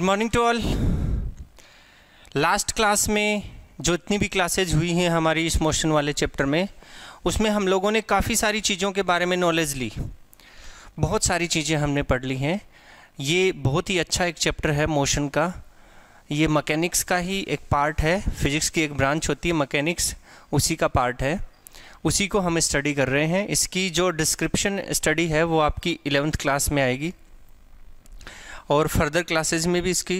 good morning to all last class में जो इतनी भी क्लासेज हुई हैं हमारी इस मोशन वाले चैप्टर में उसमें हम लोगों ने काफ़ी सारी चीज़ों के बारे में नॉलेज ली बहुत सारी चीज़ें हमने पढ़ ली हैं ये बहुत ही अच्छा एक चैप्टर है मोशन का ये मकैनिक्स का ही एक पार्ट है फिज़िक्स की एक ब्रांच होती है मकैनिक्स उसी का पार्ट है उसी को हम स्टडी कर रहे हैं इसकी जो डिस्क्रिप्शन स्टडी है वो आपकी इलेवंथ क्लास में आएगी और फर्दर क्लासेज में भी इसकी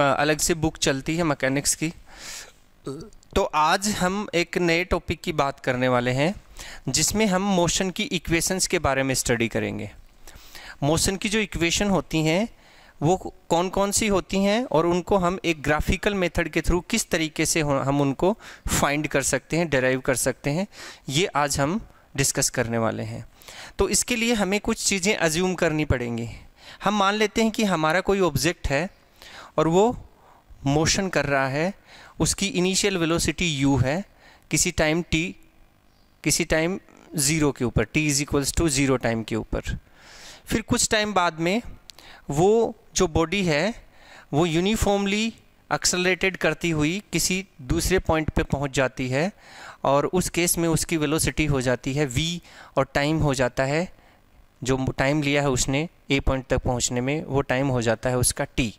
अलग से बुक चलती है मकैनिक्स की तो आज हम एक नए टॉपिक की बात करने वाले हैं जिसमें हम मोशन की इक्वेशंस के बारे में स्टडी करेंगे मोशन की जो इक्वेशन होती हैं वो कौन कौन सी होती हैं और उनको हम एक ग्राफिकल मेथड के थ्रू किस तरीके से हम उनको फाइंड कर सकते हैं डेराइव कर सकते हैं ये आज हम डिस्कस करने वाले हैं तो इसके लिए हमें कुछ चीज़ें अज्यूम करनी पड़ेंगी हम मान लेते हैं कि हमारा कोई ऑब्जेक्ट है और वो मोशन कर रहा है उसकी इनिशियल वेलोसिटी u है किसी टाइम t किसी टाइम ज़ीरो के ऊपर t is equals to zero time के ऊपर फिर कुछ टाइम बाद में वो जो बॉडी है वो यूनिफॉर्मली एक्सलरेटेड करती हुई किसी दूसरे पॉइंट पे पहुंच जाती है और उस केस में उसकी वेलोसिटी हो जाती है v और टाइम हो जाता है जो टाइम लिया है उसने ए पॉइंट तक पहुंचने में वो टाइम हो जाता है उसका टी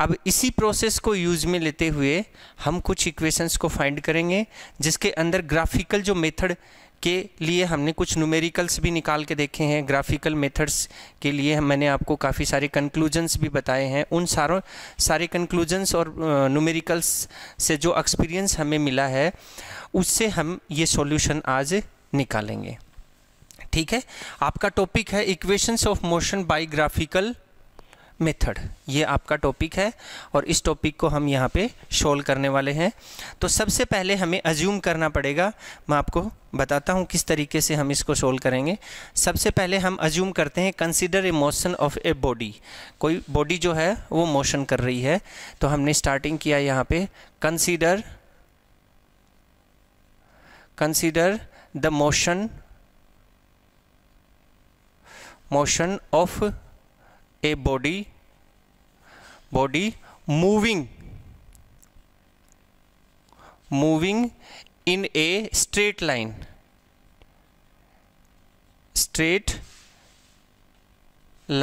अब इसी प्रोसेस को यूज़ में लेते हुए हम कुछ इक्वेशंस को फाइंड करेंगे जिसके अंदर ग्राफिकल जो मेथड के लिए हमने कुछ न्यूमेरिकल्स भी निकाल के देखे हैं ग्राफिकल मेथड्स के लिए मैंने आपको काफ़ी सारे कंक्लूजन्स भी बताए हैं उन सारों सारे कंक्लूजन्स और न्यूमेरिकल्स से जो एक्सपीरियंस हमें मिला है उससे हम ये सॉल्यूशन आज निकालेंगे ठीक है आपका टॉपिक है equations of motion by graphical method ये आपका टॉपिक है और इस टॉपिक को हम यहाँ पे सॉल्व करने वाले हैं तो सबसे पहले हमें अज्यूम करना पड़ेगा मैं आपको बताता हूँ किस तरीके से हम इसको सोल्व करेंगे सबसे पहले हम अज्यूम करते हैं consider a motion of a body कोई बॉडी जो है वो मोशन कर रही है तो हमने स्टार्टिंग किया यहाँ पे consider consider the motion motion of a body body moving moving in a straight line straight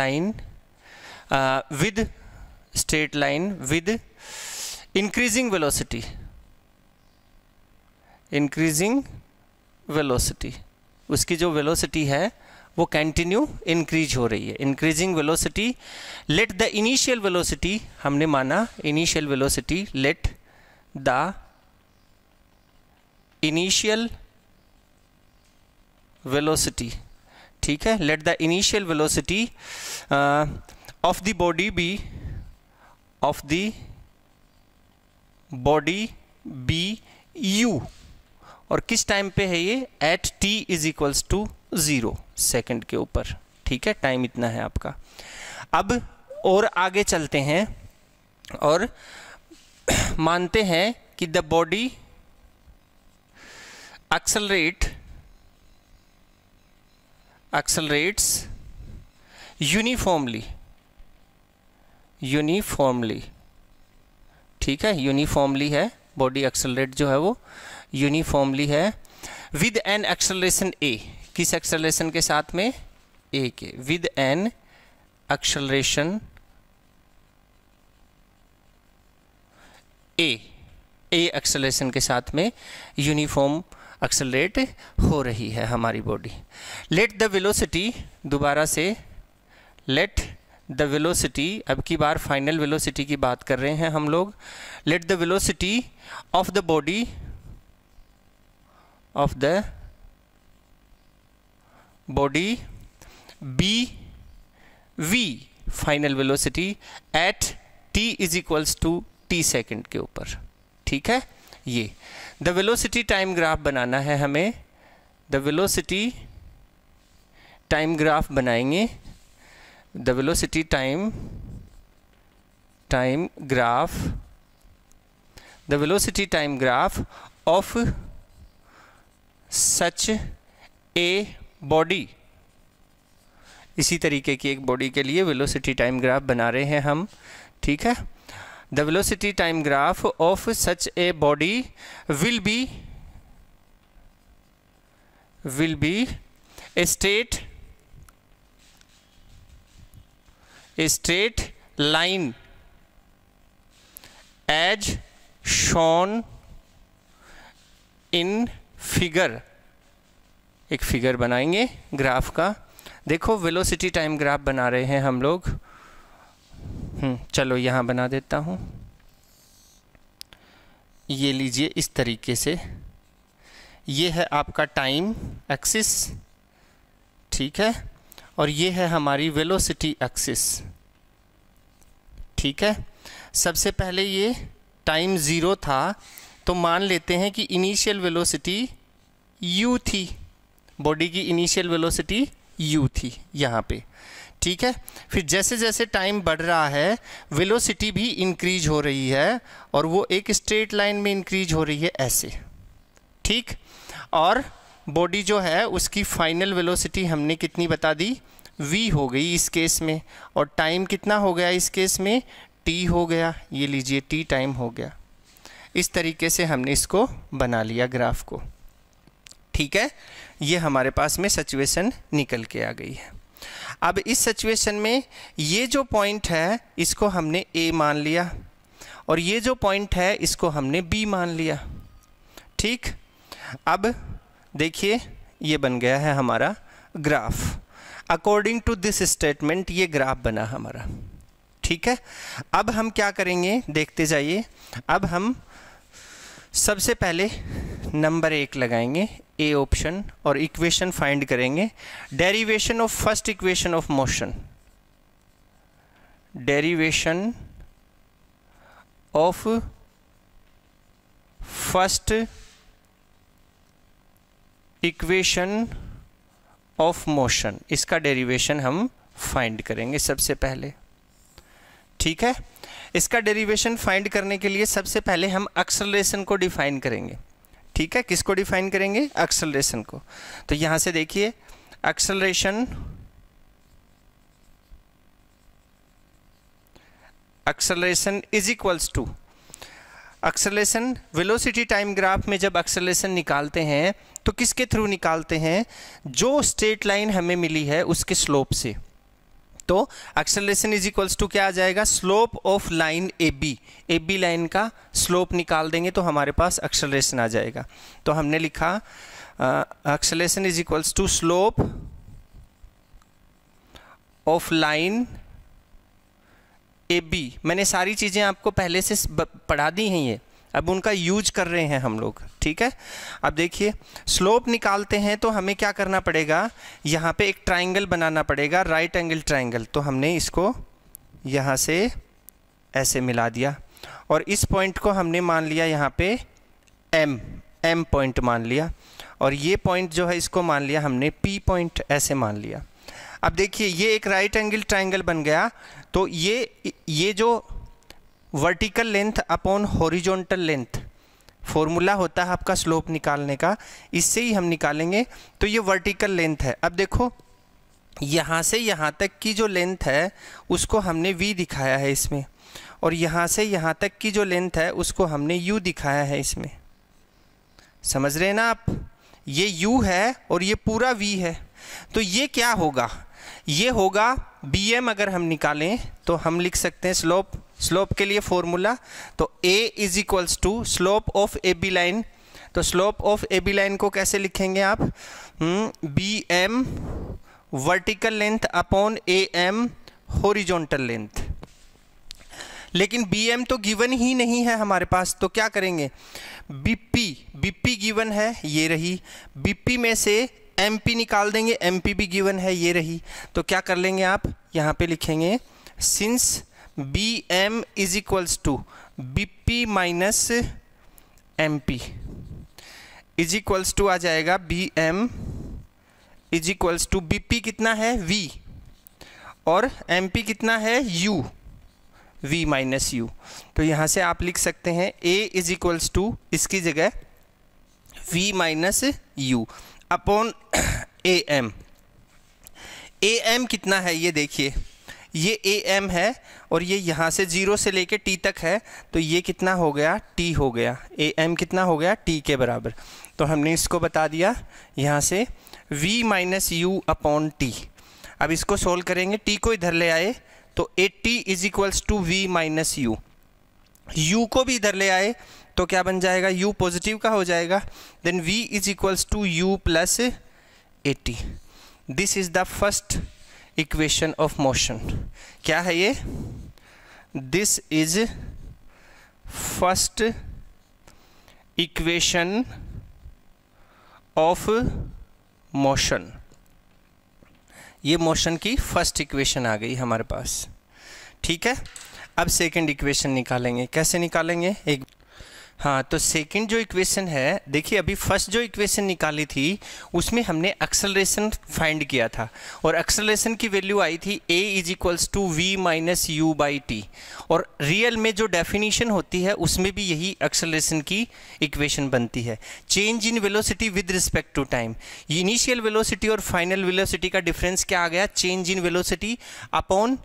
line uh, with straight line with increasing velocity increasing velocity उसकी जो velocity है वो कंटिन्यू इंक्रीज हो रही है increasing velocity let the initial velocity हमने माना initial velocity let the initial velocity ठीक है let the initial velocity of the body be of the body be u और किस टाइम पे है ये at t is equals to zero second के ऊपर ठीक है टाइम इतना है आपका अब और आगे चलते हैं और मानते हैं कि the body accelerate accelerates uniformly uniformly ठीक है यूनिफॉर्मली है बॉडी एक्सलरेट जो है वो यूनिफॉर्मली है विद एन एक्सलरेशन ए किस एक्सलेशन के साथ में ए के with an acceleration a a acceleration के साथ में यूनिफॉर्म एक्सलेट हो रही है हमारी बॉडी लेट द वेलोसिटी दोबारा से लेट द वेलोसिटी अब की बार फाइनल वेलोसिटी की बात कर रहे हैं हम लोग let the velocity of the body of the body be v final velocity at t is equals to t second के ऊपर ठीक है ये द वेलोसिटी टाइम ग्राफ बनाना है हमें द वेलोसिटी टाइम ग्राफ बनाएंगे the velocity time time graph the velocity time graph of such a body इसी तरीके की एक बॉडी के लिए वेलोसिटी टाइम ग्राफ बना रहे हैं हम ठीक है the velocity time graph of such a body will be will be a straight a straight line as shown in figure एक फिगर बनाएंगे ग्राफ का देखो वेलोसिटी टाइम ग्राफ बना रहे हैं हम लोग हम्म, चलो यहाँ बना देता हूँ ये लीजिए इस तरीके से ये है आपका टाइम एक्सिस ठीक है और ये है हमारी वेलोसिटी एक्सिस ठीक है सबसे पहले ये टाइम ज़ीरो था तो मान लेते हैं कि इनिशियल वेलोसिटी यू थी बॉडी की इनिशियल वेलोसिटी यू थी यहाँ पे ठीक है फिर जैसे जैसे टाइम बढ़ रहा है वेलोसिटी भी इंक्रीज हो रही है और वो एक स्ट्रेट लाइन में इंक्रीज हो रही है ऐसे ठीक और बॉडी जो है उसकी फाइनल वेलोसिटी हमने कितनी बता दी वी हो गई इस केस में और टाइम कितना हो गया इस केस में टी हो गया ये लीजिए टी टाइम हो गया इस तरीके से हमने इसको बना लिया ग्राफ को ठीक है ये हमारे पास में सिचुएशन निकल के आ गई है अब इस सिचुएशन में ये जो पॉइंट है इसको हमने ए मान लिया और ये जो पॉइंट है इसको हमने बी मान लिया ठीक अब देखिए ये बन गया है हमारा graph according to this statement ये ग्राफ बना हमारा ठीक है अब हम क्या करेंगे देखते जाइए अब हम सबसे पहले नंबर एक लगाएंगे ए ऑप्शन और इक्वेशन फाइंड करेंगे derivation of first equation of motion derivation of first equation of motion इसका डेरिवेशन हम फाइंड करेंगे सबसे पहले ठीक है इसका डेरिवेशन फाइंड करने के लिए सबसे पहले हम एक्सलेशन को डिफाइन करेंगे ठीक है किसको डिफाइन करेंगे एक्सलरेशन को तो यहां से देखिए acceleration acceleration is equals to acceleration velocity time graph में जब एक्सलेशन निकालते हैं तो किसके थ्रू निकालते हैं जो स्ट्रेट लाइन हमें मिली है उसके स्लोप से तो एक्सेलरेशन इज इक्वल्स टू क्या आ जाएगा slope of line A B A B line का स्लोप निकाल देंगे तो हमारे पास एक्सेलरेशन आ जाएगा तो हमने लिखा acceleration is equals to slope of line A B मैंने सारी चीज़ें आपको पहले से पढ़ा दी हैं ये अब उनका यूज कर रहे हैं हम लोग ठीक है अब देखिए स्लोप निकालते हैं तो हमें क्या करना पड़ेगा यहाँ पे एक ट्राइंगल बनाना पड़ेगा राइट एंगल ट्राइंगल तो हमने इसको यहाँ से ऐसे मिला दिया और इस पॉइंट को हमने मान लिया यहाँ पे एम एम पॉइंट मान लिया और ये पॉइंट जो है इसको मान लिया हमने पी पॉइंट ऐसे मान लिया अब देखिए ये एक राइट एंगल ट्राइंगल बन गया तो ये ये जो vertical length upon horizontal length formula होता है आपका स्लोप निकालने का इससे ही हम निकालेंगे तो ये वर्टिकल लेंथ है अब देखो यहाँ से यहाँ तक की जो लेंथ है उसको हमने वी दिखाया है इसमें और यहाँ से यहाँ तक की जो लेंथ है उसको हमने u दिखाया है इसमें समझ रहे हैं ना आप ये u है और ये पूरा v है तो ये क्या होगा ये होगा bm अगर हम निकालें तो हम लिख सकते हैं स्लोप स्लोप के लिए फॉर्मूला तो a is equals to slope of A B line तो slope of A B line को कैसे लिखेंगे आप B M vertical length upon A M horizontal length लेकिन बी एम तो गिवन ही नहीं है हमारे पास तो क्या करेंगे B P B P given है ये रही बी पी में से एम पी निकाल देंगे एम पी भी गिवन है ये रही तो क्या कर लेंगे आप यहाँ पे लिखेंगे since B M is equals to B P minus M P is equals to आ जाएगा B M is equals to B P कितना है वी और एम पी कितना है यू v माइनस यू तो यहाँ से आप लिख सकते हैं a इज इक्वल्स टू इसकी जगह v minus u upon A M A M कितना है ये देखिए ये ए एम है और ये यहाँ से ज़ीरो से लेके टी तक है तो ये कितना हो गया टी हो गया ए एम कितना हो गया टी के बराबर तो हमने इसको बता दिया यहाँ से v minus u upon t अब इसको सोल्व करेंगे टी को इधर ले आए तो a t is equals to v minus u u को भी इधर ले आए तो क्या बन जाएगा यू पॉजिटिव का हो जाएगा then v is equals to u plus a t this is the first equation of motion क्या है ये this is first equation of motion ये मोशन की फर्स्ट इक्वेशन आ गई हमारे पास ठीक है अब सेकंड इक्वेशन निकालेंगे कैसे निकालेंगे एक हाँ तो सेकंड जो इक्वेशन है देखिए अभी फर्स्ट जो इक्वेशन निकाली थी उसमें हमने एक्सलरेशन फाइंड किया था और एक्सलरेशन की वैल्यू आई थी a is equals to v minus u by t और रियल में जो डेफिनेशन होती है उसमें भी यही एक्सलरेशन की इक्वेशन बनती है change in velocity with respect to time initial velocity और फाइनल वेलोसिटी का डिफरेंस क्या आ गया change in velocity upon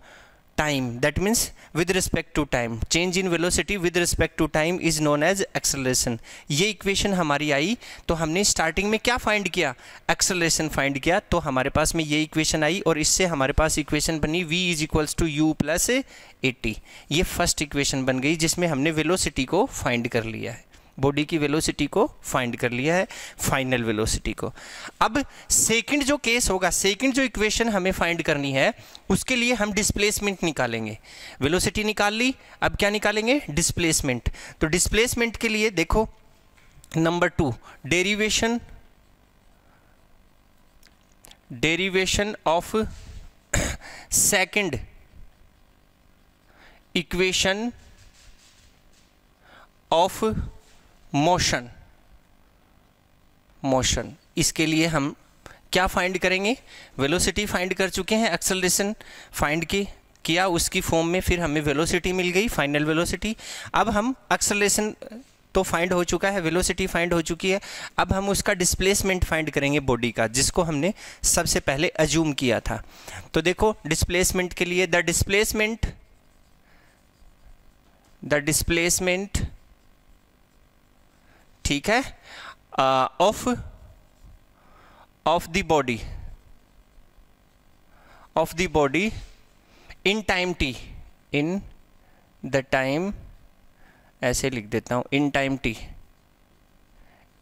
time that means with respect to time change in velocity with respect to time is known as acceleration ये equation हमारी आई तो हमने starting में क्या find किया acceleration find किया तो हमारे पास में ये equation आई और इससे हमारे पास equation बनी v is equals to u plus 80 ये first equation बन गई जिसमें हमने velocity को find कर लिया है बॉडी की वेलोसिटी को फाइंड कर लिया है फाइनल वेलोसिटी को अब सेकंड जो केस होगा सेकंड जो इक्वेशन हमें फाइंड करनी है उसके लिए हम डिस्प्लेसमेंट निकालेंगे वेलोसिटी निकाल ली अब क्या निकालेंगे डिस्प्लेसमेंट तो डिस्प्लेसमेंट के लिए देखो number two derivation derivation of second equation of motion motion इसके लिए हम क्या फाइंड करेंगे वेलोसिटी फाइंड कर चुके हैं एक्सलेशन फाइंड की किया उसकी फॉर्म में फिर हमें वेलोसिटी मिल गई फाइनल वेलोसिटी अब हम एक्सलेशन तो फाइंड हो चुका है वेलोसिटी फाइंड हो चुकी है अब हम उसका डिस्प्लेसमेंट फाइंड करेंगे बॉडी का जिसको हमने सबसे पहले अज्यूम किया था तो देखो डिस्प्लेसमेंट के लिए द डिस्प्लेसमेंट द डिस्प्लेसमेंट ठीक है of of the body of the body in time t in the time ऐसे लिख देता हूँ in time t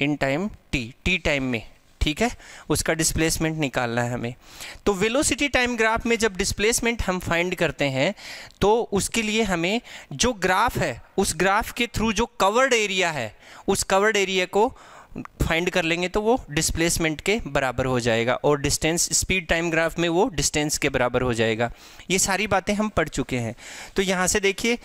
in time t t time में ठीक है उसका डिस्प्लेसमेंट निकालना है हमें तो वेलोसिटी टाइम ग्राफ में जब डिस्प्लेसमेंट हम फाइंड करते हैं तो उसके लिए हमें जो ग्राफ है उस ग्राफ के थ्रू जो कवर्ड एरिया है उस कवर्ड एरिया को फाइंड कर लेंगे तो वो डिस्प्लेसमेंट के बराबर हो जाएगा और डिस्टेंस स्पीड टाइम ग्राफ में वो डिस्टेंस के बराबर हो जाएगा ये सारी बातें हम पढ़ चुके हैं तो यहाँ से देखिए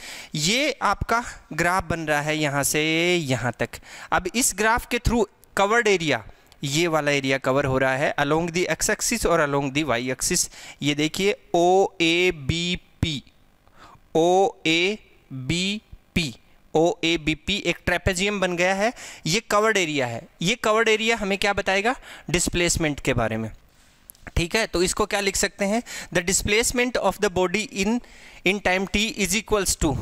ये आपका ग्राफ बन रहा है यहाँ से यहाँ तक अब इस ग्राफ के थ्रू कवर्ड एरिया ये वाला एरिया कवर हो रहा है अलोंग दी एक्स एक्सिस और अलोंग दी वाई एक्सिस ये देखिए O A B P O A B P O A B P एक ट्रेपेजियम बन गया है ये कवर्ड एरिया है ये कवर्ड एरिया हमें क्या बताएगा डिस्प्लेसमेंट के बारे में ठीक है तो इसको क्या लिख सकते हैं the displacement of the body in in time t is equals to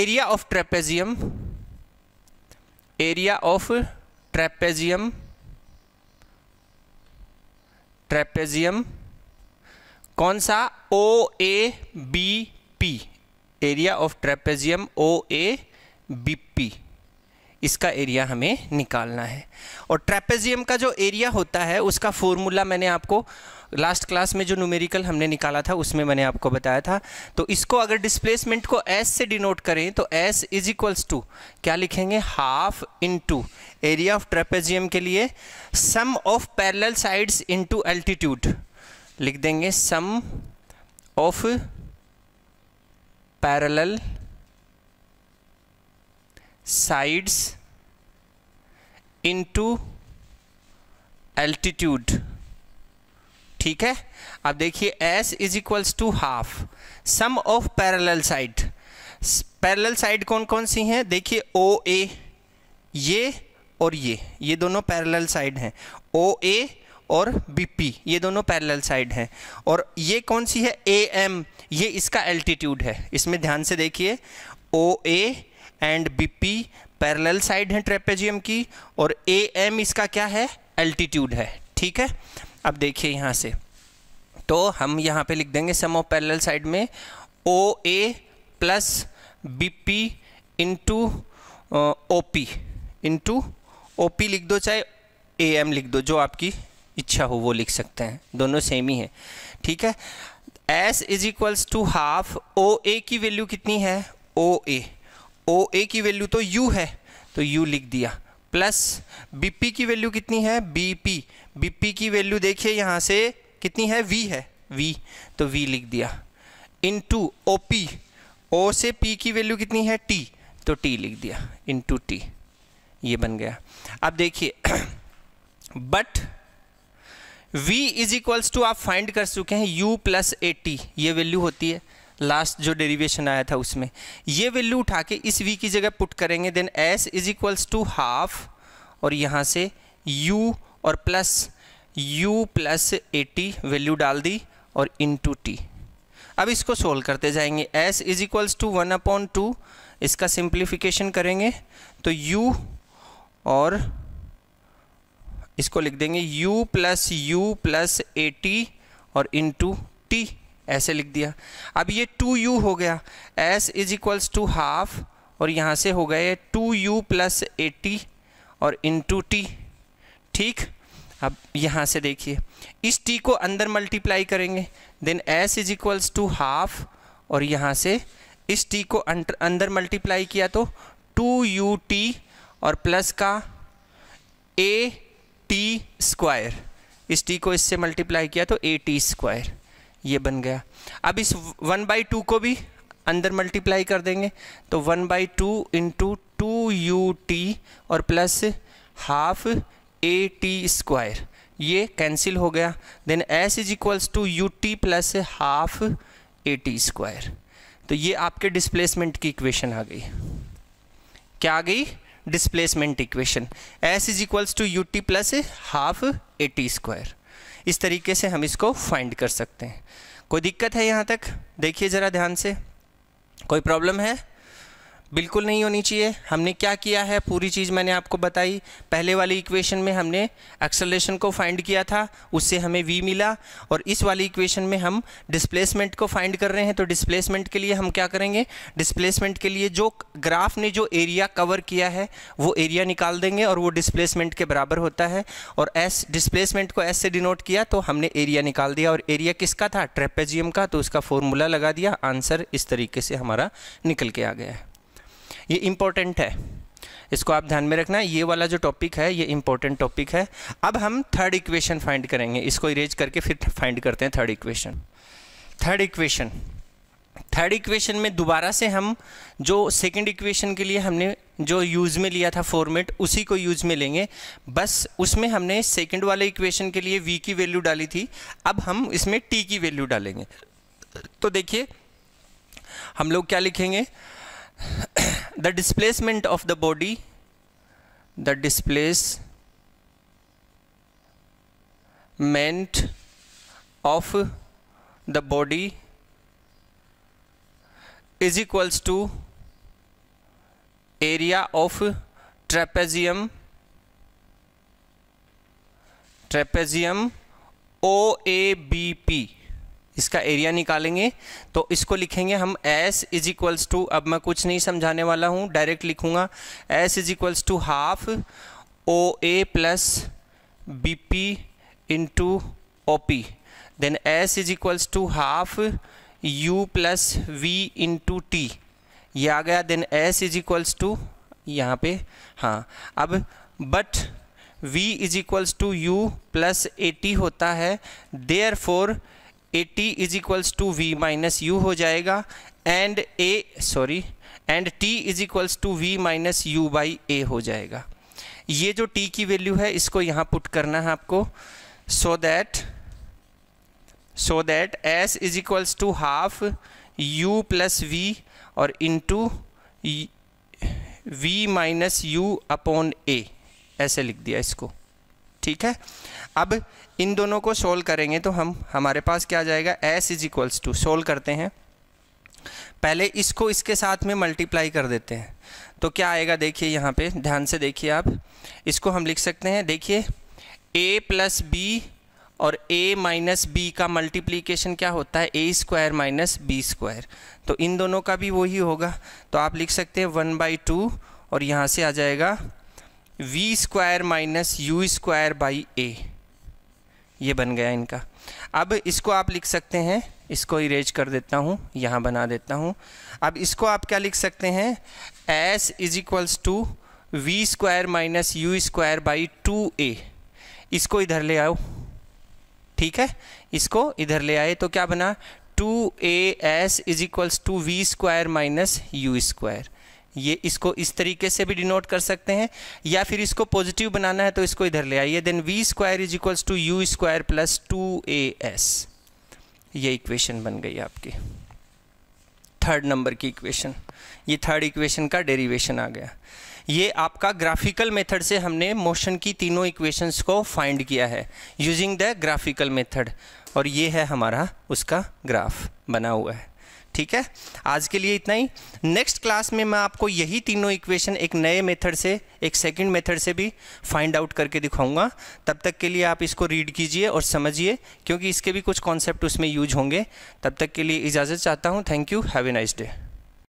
area of trapezium area of trapezium trapezium कौन सा O A B P area of trapezium O A B P इसका एरिया हमें निकालना है और trapezium का जो area होता है उसका फॉर्मूला मैंने आपको लास्ट क्लास में जो न्यूमेरिकल हमने निकाला था उसमें मैंने आपको बताया था तो इसको अगर डिस्प्लेसमेंट को एस से डिनोट करें तो एस इज इक्वल्स टू क्या लिखेंगे half into area of trapezium के लिए sum of parallel sides into altitude लिख देंगे sum of parallel sides into altitude ठीक है अब देखिए s is equals to half sum of parallel side parallel side कौन कौन सी हैं देखिए ओ ए ये और ये ये दोनों पैरेलल साइड हैं ओ ए और पी ये दोनों पैरेलल साइड हैं और ये कौन सी है ए एम ये इसका एल्टीट्यूड है इसमें ध्यान से देखिए O A and B P parallel side है ट्रेपेजियम की और ए एम इसका क्या है एल्टीट्यूड है ठीक है अब देखिए यहाँ से तो हम यहाँ पे लिख देंगे सम ऑफ पैरेलल साइड में O A plus B P into O P into O P लिख दो चाहे ए एम लिख दो जो आपकी इच्छा हो वो लिख सकते हैं दोनों सेम ही है ठीक है s is equals to half O A की वैल्यू कितनी है ओ ए ओ ए की वैल्यू तो यू है तो यू लिख दिया प्लस बीपी की वैल्यू कितनी है बीपी बीपी की वैल्यू देखिए यहाँ से कितनी है वी है वी तो वी लिख दिया इन टू ओ पी ओ से पी की वैल्यू कितनी है टी तो टी लिख दिया इन टू टी ये बन गया अब देखिए but v is equals to आप फाइंड कर चुके हैं u प्लस ए टी ये वैल्यू होती है लास्ट जो डेरिवेशन आया था उसमें ये वैल्यू उठा के इस वी की जगह पुट करेंगे then s is equals to half और यहाँ से यू और plus u plus t value डाल दी और इन टू टी अब इसको सोल्व करते जाएंगे s is equals to one upon two इसका सिंप्लीफिकेशन करेंगे तो u और इसको लिख देंगे u plus u plus t और इंटू टी ऐसे लिख दिया अब ये टू यू हो गया s is equals to half और यहाँ से हो गए टू यू प्लस टी और टू टी ठीक अब यहाँ से देखिए इस टी को अंदर मल्टीप्लाई करेंगे then s is equals to half और यहाँ से इस टी को अंदर मल्टीप्लाई किया तो टू यू टी और प्लस का ए टी स्क्वायर इस टी को इससे मल्टीप्लाई किया तो ए टी स्क्वायर ये बन गया अब इस वन बाई टू को भी अंदर मल्टीप्लाई कर देंगे तो one by two into two u t और plus half a t square ये कैंसिल हो गया then s is equals to u t plus half a t square तो ये आपके डिस्प्लेसमेंट की इक्वेशन आ गई क्या आ गई displacement equation s is equals to u t plus half a t square इस तरीके से हम इसको फाइंड कर सकते हैं कोई दिक्कत है यहाँ तक देखिए ज़रा ध्यान से कोई प्रॉब्लम है बिल्कुल नहीं होनी चाहिए हमने क्या किया है पूरी चीज़ मैंने आपको बताई पहले वाली इक्वेशन में हमने एक्सलेशन को फाइंड किया था उससे हमें वी मिला और इस वाली इक्वेशन में हम डिस्प्लेसमेंट को फाइंड कर रहे हैं तो डिस्प्लेसमेंट के लिए हम क्या करेंगे डिस्प्लेसमेंट के लिए जो ग्राफ ने जो एरिया कवर किया है वो एरिया निकाल देंगे और वो डिस्प्लेसमेंट के बराबर होता है और एस डिस्प्लेसमेंट को एस से डिनोट किया तो हमने एरिया निकाल दिया और एरिया किसका था ट्रेपेजियम का तो उसका फॉर्मूला लगा दिया आंसर इस तरीके से हमारा निकल के आ गया है ये इम्पोर्टेंट है इसको आप ध्यान में रखना ये वाला जो टॉपिक है ये इंपॉर्टेंट टॉपिक है अब हम थर्ड इक्वेशन फाइंड करेंगे इसको इरेज करके फिर फाइंड करते हैं third equation third equation third equation में दोबारा से हम जो सेकंड इक्वेशन के लिए हमने जो यूज़ में लिया था फॉर्मेट उसी को यूज़ में लेंगे बस उसमें हमने सेकंड वाले इक्वेशन के लिए वी की वैल्यू डाली थी अब हम इसमें टी की वैल्यू डालेंगे तो देखिए हम लोग क्या लिखेंगे the displacement of the body the displacement of the body is equals to area of trapezium trapezium OABP इसका एरिया निकालेंगे तो इसको लिखेंगे हम s इज इक्वल्स टू अब मैं कुछ नहीं समझाने वाला हूँ डायरेक्ट लिखूँगा s is equals to half O A plus B P into O P then s is equals to half u plus v into t ये आ गया then s is equals to यहाँ पे हाँ अब but v is equals to u plus t होता है therefore a t is equals to v minus u हो जाएगा and a sorry and t is equals to v minus u by a हो जाएगा ये जो T की value है इसको यहाँ पुट करना है आपको so that so that s is equals to half u plus v और into v minus u upon a ऐसे लिख दिया इसको ठीक है अब इन दोनों को सोल्व करेंगे तो हम हमारे पास क्या आ जाएगा S is equals to solve करते हैं पहले इसको इसके साथ में मल्टीप्लाई कर देते हैं तो क्या आएगा देखिए यहाँ पे ध्यान से देखिए आप इसको हम लिख सकते हैं देखिए ए प्लस बी और ए माइनस बी का मल्टीप्लीकेशन क्या होता है A square minus B square तो इन दोनों का भी वही होगा तो आप लिख सकते हैं वन बाई टू और यहाँ से आ जाएगा V square minus U square by A ये बन गया इनका अब इसको आप लिख सकते हैं इसको इरेज कर देता हूँ यहाँ बना देता हूँ अब इसको आप क्या लिख सकते हैं S is equals to V square minus U square by two A इसको इधर ले आओ ठीक है इसको इधर ले आए तो क्या बना two A S is equals to V square minus U square ये इसको इस तरीके से भी डिनोट कर सकते हैं या फिर इसको पॉजिटिव बनाना है तो इसको इधर ले आइए then V square is equals to U square plus two A S ये इक्वेशन बन गई आपकी थर्ड नंबर की इक्वेशन ये थर्ड इक्वेशन का डेरिवेशन आ गया ये आपका ग्राफिकल मेथड से हमने मोशन की तीनों इक्वेशंस को फाइंड किया है यूजिंग द ग्राफिकल मेथड और ये है हमारा उसका ग्राफ बना हुआ है ठीक है आज के लिए इतना ही नेक्स्ट क्लास में मैं आपको यही तीनों इक्वेशन एक नए मेथड से एक सेकंड मेथड से भी फाइंड आउट करके दिखाऊंगा तब तक के लिए आप इसको रीड कीजिए और समझिए क्योंकि इसके भी कुछ कॉन्सेप्ट उसमें यूज होंगे तब तक के लिए इजाज़त चाहता हूँ thank you have a nice day